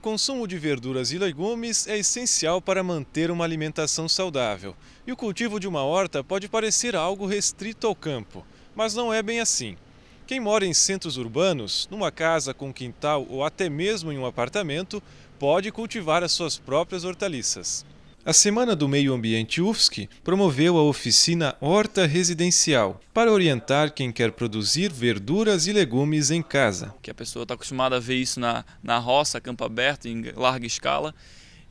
O consumo de verduras e legumes é essencial para manter uma alimentação saudável. E o cultivo de uma horta pode parecer algo restrito ao campo, mas não é bem assim. Quem mora em centros urbanos, numa casa com quintal ou até mesmo em um apartamento, pode cultivar as suas próprias hortaliças. A Semana do Meio Ambiente UFSC promoveu a oficina Horta Residencial para orientar quem quer produzir verduras e legumes em casa. Que a pessoa está acostumada a ver isso na, na roça, campo aberto, em larga escala.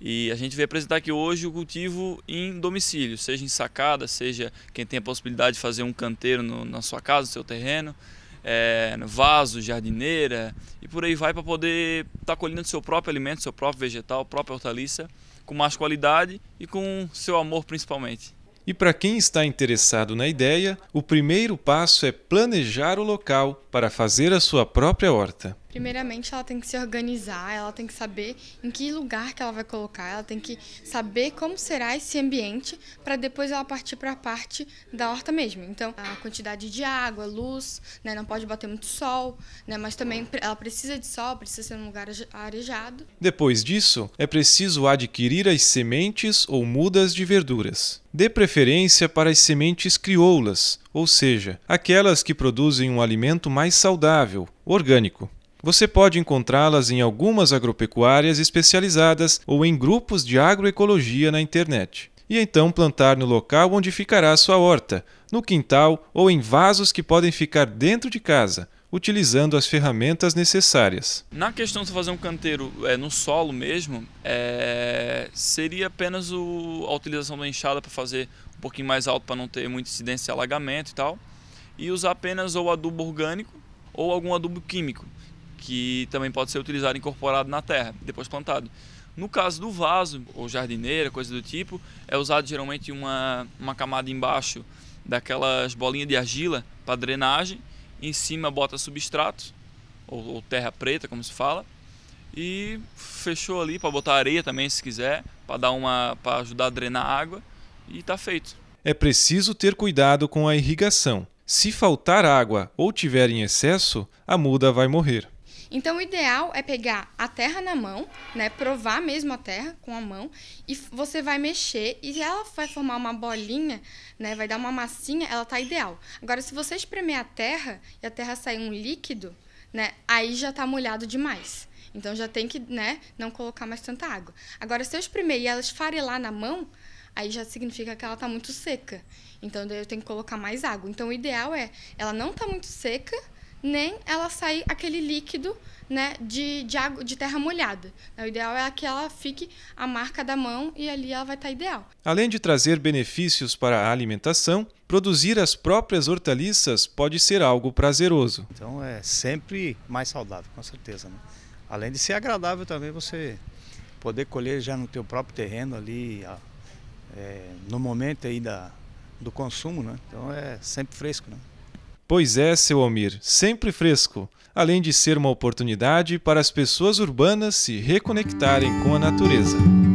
E a gente veio apresentar aqui hoje o cultivo em domicílio, seja em sacada, seja quem tem a possibilidade de fazer um canteiro no, na sua casa, no seu terreno é, vaso, jardineira e por aí vai para poder estar tá colhendo seu próprio alimento, seu próprio vegetal, própria hortaliça com mais qualidade e com seu amor principalmente. E para quem está interessado na ideia, o primeiro passo é planejar o local para fazer a sua própria horta. Primeiramente, ela tem que se organizar, ela tem que saber em que lugar que ela vai colocar, ela tem que saber como será esse ambiente para depois ela partir para a parte da horta mesmo. Então, a quantidade de água, luz, né, não pode bater muito sol, né, mas também ela precisa de sol, precisa ser num lugar arejado. Depois disso, é preciso adquirir as sementes ou mudas de verduras. Dê preferência para as sementes crioulas, ou seja, aquelas que produzem um alimento mais saudável, orgânico. Você pode encontrá-las em algumas agropecuárias especializadas ou em grupos de agroecologia na internet. E então plantar no local onde ficará a sua horta, no quintal ou em vasos que podem ficar dentro de casa, utilizando as ferramentas necessárias. Na questão de fazer um canteiro é, no solo mesmo, é, seria apenas o, a utilização da enxada para fazer um pouquinho mais alto para não ter muita incidência de alagamento e tal, e usar apenas ou adubo orgânico ou algum adubo químico que também pode ser utilizado incorporado na terra, depois plantado. No caso do vaso ou jardineira, coisa do tipo, é usado geralmente uma, uma camada embaixo daquelas bolinhas de argila para drenagem, em cima bota substrato ou, ou terra preta, como se fala, e fechou ali para botar areia também se quiser, para dar uma para ajudar a drenar a água e está feito. É preciso ter cuidado com a irrigação. Se faltar água ou tiver em excesso, a muda vai morrer. Então o ideal é pegar a terra na mão, né, provar mesmo a terra com a mão e você vai mexer e ela vai formar uma bolinha, né, vai dar uma massinha, ela tá ideal. Agora se você espremer a terra e a terra sair um líquido, né, aí já tá molhado demais. Então já tem que, né, não colocar mais tanta água. Agora se eu espremer e ela esfarelar na mão, aí já significa que ela tá muito seca. Então eu tenho que colocar mais água. Então o ideal é ela não tá muito seca, nem ela sair aquele líquido né, de, de, água, de terra molhada. O ideal é que ela fique a marca da mão e ali ela vai estar ideal. Além de trazer benefícios para a alimentação, produzir as próprias hortaliças pode ser algo prazeroso. Então é sempre mais saudável, com certeza. Né? Além de ser agradável também você poder colher já no teu próprio terreno ali, é, no momento aí da, do consumo, né? Então é sempre fresco, né? Pois é, seu Almir, sempre fresco, além de ser uma oportunidade para as pessoas urbanas se reconectarem com a natureza.